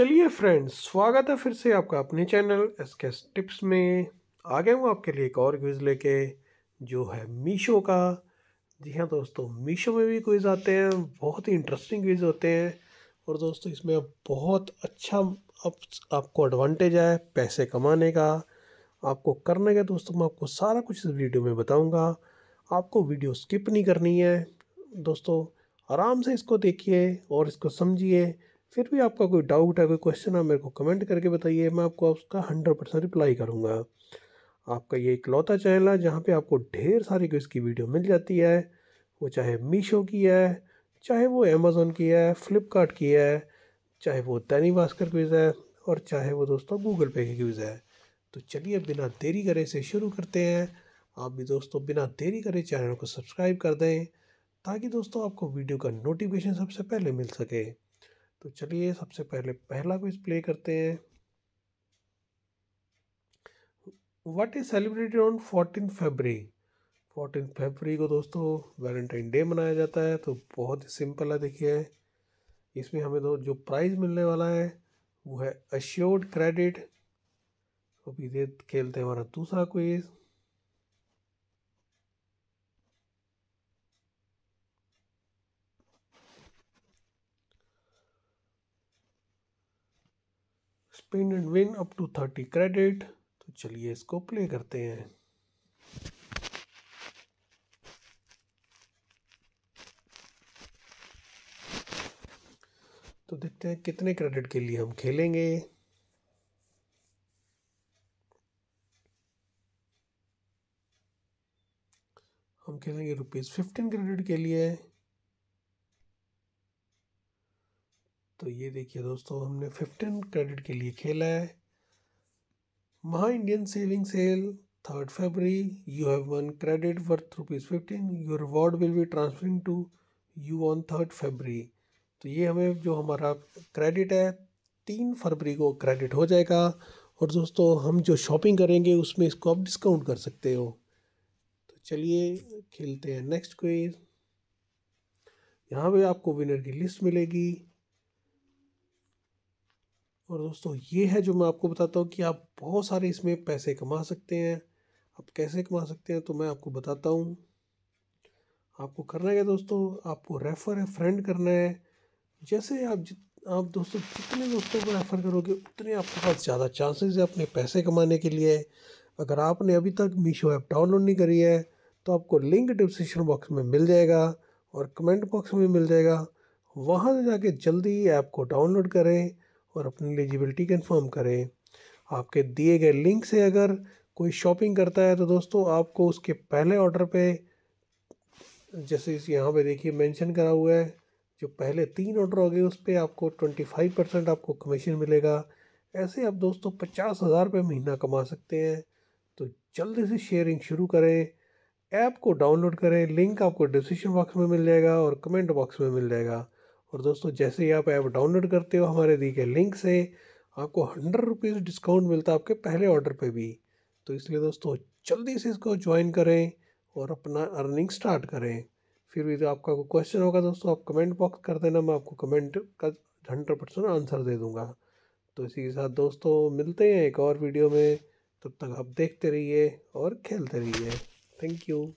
चलिए फ्रेंड्स स्वागत है फिर से आपका अपने चैनल एस के टिप्स में आ गया हूँ आपके लिए एक और क्विज़ लेके जो है मीशो का जी हाँ दोस्तों मीशो में भी क्विज़ आते हैं बहुत ही इंटरेस्टिंग क्विज़ होते हैं और दोस्तों इसमें बहुत अच्छा आप, आपको एडवांटेज है पैसे कमाने का आपको करने का दोस्तों मैं आपको सारा कुछ इस वीडियो में बताऊँगा आपको वीडियो स्किप नहीं करनी है दोस्तों आराम से इसको देखिए और इसको समझिए फिर भी आपका कोई डाउट है कोई क्वेश्चन है मेरे को कमेंट करके बताइए मैं आपको उसका हंड्रेड परसेंट रिप्लाई करूँगा आपका ये इकलौता चैनल है जहाँ पे आपको ढेर सारी क्विज की वीडियो मिल जाती है वो चाहे मीशो की है चाहे वो अमेज़ोन की है फ्लिपकार्ट की है चाहे वो दैनिक भास्कर क्विज़ है और चाहे वो दोस्तों गूगल पे की क्विज़ है तो चलिए बिना देरी करे इसे शुरू करते हैं आप भी दोस्तों बिना देरी करे चैनल को सब्सक्राइब कर दें ताकि दोस्तों आपको वीडियो का नोटिफिकेशन सबसे पहले मिल सके तो चलिए सबसे पहले पहला क्विज प्ले करते हैं what is celebrated on fourteen February fourteen February को दोस्तों वैलेंटाइन डे मनाया जाता है तो बहुत ही सिंपल है देखिए इसमें हमें दो जो प्राइज़ मिलने वाला है वो है अश्योर्ड क्रेडिट अभी खेलते हैं हमारा दूसरा quiz spin and win up to thirty credit तो चलिए इसको प्ले करते हैं तो देखते हैं कितने क्रेडिट के लिए हम खेलेंगे हम खेलेंगे रुपीज़ फिफ्टीन क्रेडिट के लिए तो ये देखिए दोस्तों हमने फिफ्टीन क्रेडिट के लिए खेला है महा Indian saving sale third February you have one credit worth rupees fifteen you reward will be transferring to you on third February तो ये हमें जो हमारा क्रेडिट है तीन फरवरी को क्रेडिट हो जाएगा और दोस्तों हम जो शॉपिंग करेंगे उसमें इसको आप डिस्काउंट कर सकते हो तो चलिए खेलते हैं नेक्स्ट क्वेज यहाँ पे आपको विनर की लिस्ट मिलेगी और दोस्तों ये है जो मैं आपको बताता हूँ कि आप बहुत सारे इसमें पैसे कमा सकते हैं आप कैसे कमा सकते हैं तो मैं आपको बताता हूँ आपको करना है दोस्तों आपको रेफ़र है फ्रेंड करना है जैसे आप जित आप दोस्तों जितने दोस्तों को रेफ़र करोगे उतने आपके पास ज़्यादा चांसेस है अपने पैसे कमाने के लिए अगर आपने अभी तक मीशो ऐप डाउनलोड नहीं करी है तो आपको लिंक डिस्क्रिप्शन बॉक्स में मिल जाएगा और कमेंट बॉक्स में मिल जाएगा वहाँ से जाके जल्दी ऐप को डाउनलोड करें और अपनी एलिजिबिलिटी कन्फर्म करें आपके दिए गए लिंक से अगर कोई शॉपिंग करता है तो दोस्तों आपको उसके पहले ऑर्डर पे जैसे इस यहाँ पे देखिए मेंशन करा हुआ है जो पहले तीन ऑर्डर हो गए उस पर आपको ट्वेंटी फाइव परसेंट आपको कमीशन मिलेगा ऐसे आप दोस्तों पचास हज़ार रुपये महीना कमा सकते हैं तो जल्दी से शेयरिंग शुरू करें ऐप को डाउनलोड करें लिंक आपको डिस्क्रिप्शन बॉक्स में मिल जाएगा और कमेंट बॉक्स में मिल जाएगा और दोस्तों जैसे ही आप ऐप डाउनलोड करते हो हमारे दी गए लिंक से आपको हंड्रेड रुपीज़ डिस्काउंट मिलता है आपके पहले ऑर्डर पे भी तो इसलिए दोस्तों जल्दी से इसको ज्वाइन करें और अपना अर्निंग स्टार्ट करें फिर भी तो आपका कोई क्वेश्चन होगा दोस्तों आप कमेंट बॉक्स कर देना मैं आपको कमेंट का हंड्रेड परसेंट आंसर दे दूँगा तो इसी के साथ दोस्तों मिलते हैं एक और वीडियो में तब तक आप देखते रहिए और खेलते रहिए थैंक यू